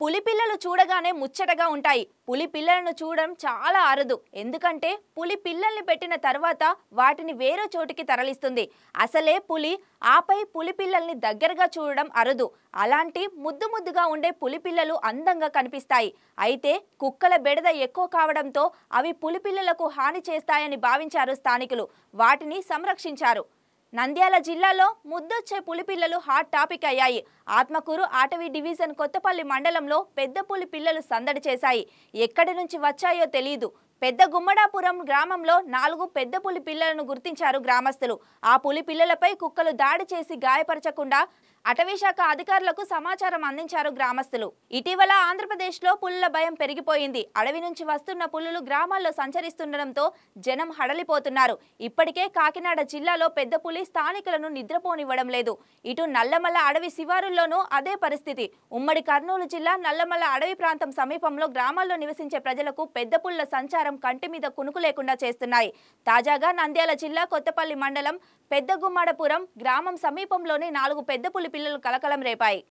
పులి పిల్లలు చూడగానే ముచ్చటగా ఉంటాయి పులి పిల్లలను చూడడం చాలా అరుదు ఎందుకంటే పులి పిల్లల్ని పెట్టిన తర్వాత వాటిని వేరే చోటికి తరలిస్తుంది అసలే పులి ఆపై పులి పిల్లల్ని దగ్గరగా చూడడం అరుదు అలాంటి ముద్దు ముద్దుగా ఉండే పులి పిల్లలు అందంగా కనిపిస్తాయి అయితే కుక్కల బెడద ఎక్కువ కావడంతో అవి పులి పిల్లలకు హాని చేస్తాయని భావించారు స్థానికులు వాటిని సంరక్షించారు నంద్యాల జిల్లాలో ముద్దొచ్చే పులిపిల్లలు హాట్ టాపిక్ అయ్యాయి ఆత్మకూరు ఆటవీ డివిజన్ కొత్తపల్లి మండలంలో పెద్ద పులి పిల్లలు సందడి చేశాయి ఎక్కడి నుంచి వచ్చాయో తెలియదు పెద్ద గుమ్మడాపురం గ్రామంలో నాలుగు పెద్ద పులి పిల్లలను గుర్తించారు గ్రామస్తులు ఆ పులి పిల్లలపై కుక్కలు దాడి చేసి గాయపరచకుండా అటవీశాఖ అధికారులకు సమాచారం అందించారు గ్రామస్తులు ఇటీవల ఆంధ్రప్రదేశ్లో పులుల భయం పెరిగిపోయింది అడవి నుంచి వస్తున్న పులులు గ్రామాల్లో సంచరిస్తుండటంతో జనం హడలిపోతున్నారు ఇప్పటికే కాకినాడ జిల్లాలో పెద్ద పులి స్థానికులను నిద్రపోనివ్వడం లేదు ఇటు నల్లమల్ల అడవి శివారుల్లోనూ అదే పరిస్థితి ఉమ్మడి కర్నూలు జిల్లా నల్లమల్ల అడవి ప్రాంతం సమీపంలో గ్రామాల్లో నివసించే ప్రజలకు పెద్ద పుల్ల సంచారం ఆహారం కంటి మీద కునుకు లేకుండా చేస్తున్నాయి తాజాగా నంద్యాల జిల్లా కొత్తపల్లి మండలం పెద్దగుమ్మడపురం గ్రామం సమీపంలోనే నాలుగు పెద్ద పులి పిల్లలు కలకలం రేపాయి